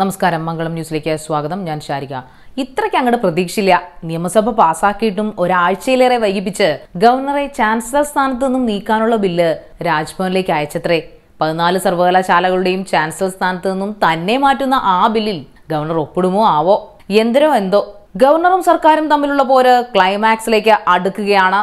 നമസ്കാരം മംഗളം ന്യൂസിലേക്ക് സ്വാഗതം ഞാൻ ശാരിക ഇത്രയ്ക്ക് അങ്ങോട്ട് പ്രതീക്ഷയില്ല നിയമസഭ പാസാക്കിയിട്ടും ഒരാഴ്ചയിലേറെ വൈകിപ്പിച്ച് ഗവർണറെ ചാൻസലർ സ്ഥാനത്ത് നിന്നും നീക്കാനുള്ള ബില്ല് രാജ്ഭവനിലേക്ക് അയച്ചത്രേ പതിനാല് സർവകലാശാലകളുടെയും ചാൻസലർ സ്ഥാനത്ത് നിന്നും തന്നെ മാറ്റുന്ന ആ ബില്ലിൽ ഗവർണർ ഒപ്പിടുമോ ആവോ എന്തരോ എന്തോ ഗവർണറും സർക്കാരും തമ്മിലുള്ള പോര് ക്ലൈമാക്സിലേക്ക് അടുക്കുകയാണ്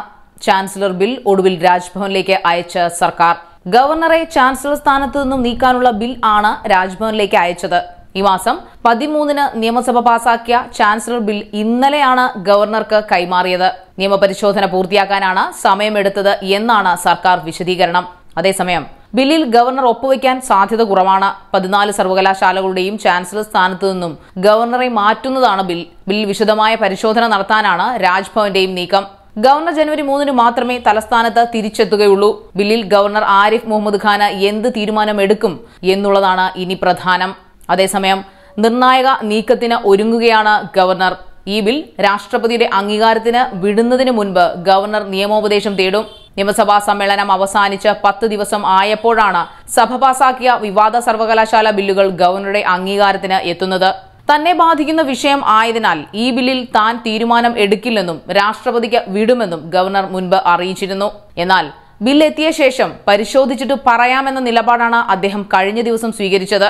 ചാൻസലർ ബിൽ ഒടുവിൽ രാജ്ഭവനിലേക്ക് അയച്ച സർക്കാർ ഗവർണറെ ചാൻസലർ സ്ഥാനത്തു നിന്നും നീക്കാനുള്ള ബിൽ ആണ് രാജ്ഭവനിലേക്ക് അയച്ചത് ഈ മാസം പതിമൂന്നിന് നിയമസഭ പാസാക്കിയ ചാൻസലർ ബിൽ ഇന്നലെയാണ് ഗവർണർക്ക് കൈമാറിയത് നിയമപരിശോധന പൂർത്തിയാക്കാനാണ് സമയമെടുത്തത് എന്നാണ് സർക്കാർ വിശദീകരണം അതേസമയം ബില്ലിൽ ഗവർണർ ഒപ്പുവയ്ക്കാൻ സാധ്യത കുറവാണ് പതിനാല് സർവകലാശാലകളുടെയും ചാൻസലർ സ്ഥാനത്തു നിന്നും ഗവർണറെ മാറ്റുന്നതാണ് ബിൽ ബിൽ വിശദമായ പരിശോധന നടത്താനാണ് രാജ്ഭവന്റെയും നീക്കം ഗവർണർ ജനുവരി മൂന്നിന് മാത്രമേ തലസ്ഥാനത്ത് തിരിച്ചെത്തുകയുള്ളൂ ബില്ലിൽ ഗവർണർ ആരിഫ് മുഹമ്മദ് ഖാന് എന്ത് തീരുമാനമെടുക്കും എന്നുള്ളതാണ് ഇനി പ്രധാനം അതേസമയം നിർണായക നീക്കത്തിന് ഒരുങ്ങുകയാണ് ഗവർണർ ഈ ബിൽ രാഷ്ട്രപതിയുടെ അംഗീകാരത്തിന് വിടുന്നതിന് മുൻപ് ഗവർണർ നിയമോപദേശം തേടും നിയമസഭാ സമ്മേളനം അവസാനിച്ച് പത്ത് ദിവസം ആയപ്പോഴാണ് സഭ പാസാക്കിയ വിവാദ സർവകലാശാല ബില്ലുകൾ ഗവർണറുടെ അംഗീകാരത്തിന് എത്തുന്നത് തന്നെ ബാധിക്കുന്ന വിഷയം ആയതിനാൽ ഈ ബില്ലിൽ താൻ തീരുമാനം എടുക്കില്ലെന്നും രാഷ്ട്രപതിക്ക് വിടുമെന്നും ഗവർണർ മുൻപ് അറിയിച്ചിരുന്നു എന്നാൽ ബില്ലെത്തിയ ശേഷം പരിശോധിച്ചിട്ട് പറയാമെന്ന നിലപാടാണ് അദ്ദേഹം കഴിഞ്ഞ ദിവസം സ്വീകരിച്ചത്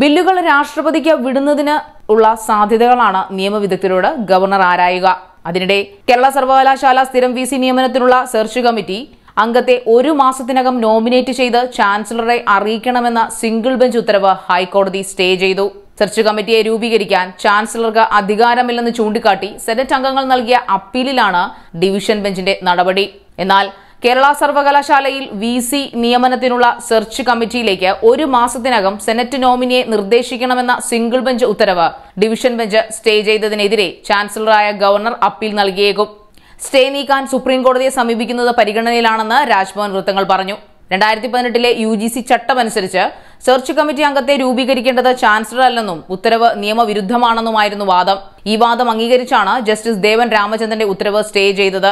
ബില്ലുകൾ രാഷ്ട്രപതിക്ക് വിടുന്നതിന് ഉള്ള സാധ്യതകളാണ് നിയമവിദഗ്ധരോട് ഗവർണർ ആരായുക അതിനിടെ കേരള സർവകലാശാല സ്ഥിരം വി സി നിയമനത്തിനുള്ള സെർച്ച് കമ്മിറ്റി അംഗത്തെ ഒരു മാസത്തിനകം നോമിനേറ്റ് ചെയ്ത് ചാൻസലറെ അറിയിക്കണമെന്ന സിംഗിൾ ബെഞ്ച് ഉത്തരവ് ഹൈക്കോടതി സ്റ്റേ ചെയ്തു സെർച്ച് കമ്മിറ്റിയെ രൂപീകരിക്കാൻ ചാൻസലർക്ക് അധികാരമില്ലെന്ന് ചൂണ്ടിക്കാട്ടി സെനറ്റ് അംഗങ്ങൾ നൽകിയ അപ്പീലിലാണ് ഡിവിഷൻ ബെഞ്ചിന്റെ നടപടി എന്നാൽ കേരള സർവകലാശാലയിൽ വി സി നിയമനത്തിനുള്ള സെർച്ച് കമ്മിറ്റിയിലേക്ക് ഒരു മാസത്തിനകം സെനറ്റ് നോമിനിയെ നിർദ്ദേശിക്കണമെന്ന സിംഗിൾ ബെഞ്ച് ഉത്തരവ് ഡിവിഷൻ ബെഞ്ച് സ്റ്റേ ചെയ്തതിനെതിരെ ചാൻസലറായ ഗവർണർ അപ്പീൽ നൽകിയേക്കും സ്റ്റേ നീക്കാൻ സുപ്രീംകോടതിയെ സമീപിക്കുന്നത് പരിഗണനയിലാണെന്ന് രാജ്ഭവൻ വൃത്തങ്ങൾ പറഞ്ഞു രണ്ടായിരത്തി പതിനെട്ടിലെ യു ജി സി ചട്ടമനുസരിച്ച് സെർച്ച് കമ്മിറ്റി അംഗത്തെ രൂപീകരിക്കേണ്ടത് ചാൻസലർ അല്ലെന്നും ഉത്തരവ് നിയമവിരുദ്ധമാണെന്നുമായിരുന്നു വാദം ഈ വാദം അംഗീകരിച്ചാണ് ജസ്റ്റിസ് ദേവൻ രാമചന്ദ്രന്റെ ഉത്തരവ് സ്റ്റേ ചെയ്തത്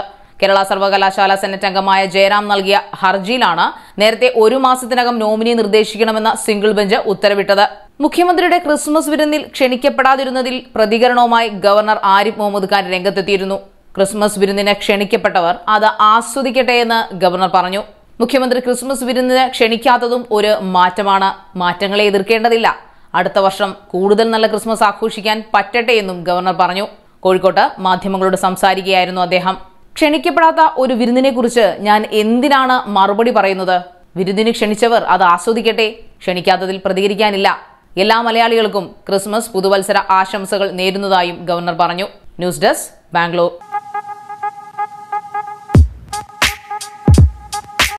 കേരള സർവകലാശാല സെനറ്റ് അംഗമായ ജയറാം നൽകിയ ഹർജിയിലാണ് നേരത്തെ ഒരു മാസത്തിനകം നോമിനി നിർദ്ദേശിക്കണമെന്ന സിംഗിൾ ബെഞ്ച് ഉത്തരവിട്ടത് മുഖ്യമന്ത്രിയുടെ ക്രിസ്മസ് വിരുന്നിൽ ക്ഷണിക്കപ്പെടാതിരുന്നതിൽ പ്രതികരണവുമായി ഗവർണർ ആരിഫ് മുഹമ്മദ് ഖാൻ രംഗത്തെത്തിയിരുന്നു ക്രിസ്മസ് വിരുന്നിന് ക്ഷണിക്കപ്പെട്ടവർ അത് ആസ്വദിക്കട്ടെ എന്ന് ഗവർണർ പറഞ്ഞു മുഖ്യമന്ത്രി ക്രിസ്മസ് വിരുന്നിന് ക്ഷണിക്കാത്തതും ഒരു മാറ്റമാണ് മാറ്റങ്ങളെ എതിർക്കേണ്ടതില്ല അടുത്ത വർഷം കൂടുതൽ നല്ല ക്രിസ്മസ് ആഘോഷിക്കാൻ പറ്റട്ടെ എന്നും ഗവർണർ പറഞ്ഞു കോഴിക്കോട്ട് മാധ്യമങ്ങളോട് സംസാരിക്കുകയായിരുന്നു അദ്ദേഹം ക്ഷണിക്കപ്പെടാത്ത ഒരു കുറിച്ച് ഞാൻ എന്തിനാണ് മറുപടി പറയുന്നത് വിരുന്നിന് ക്ഷണിച്ചവർ അത് ആസ്വദിക്കട്ടെ ക്ഷണിക്കാത്തതിൽ പ്രതികരിക്കാനില്ല എല്ലാ മലയാളികൾക്കും ക്രിസ്മസ് പുതുവത്സര ആശംസകൾ നേരുന്നതായും ഗവർണർ പറഞ്ഞു ന്യൂസ് ഡെസ്ക് ബാംഗ്ലൂർ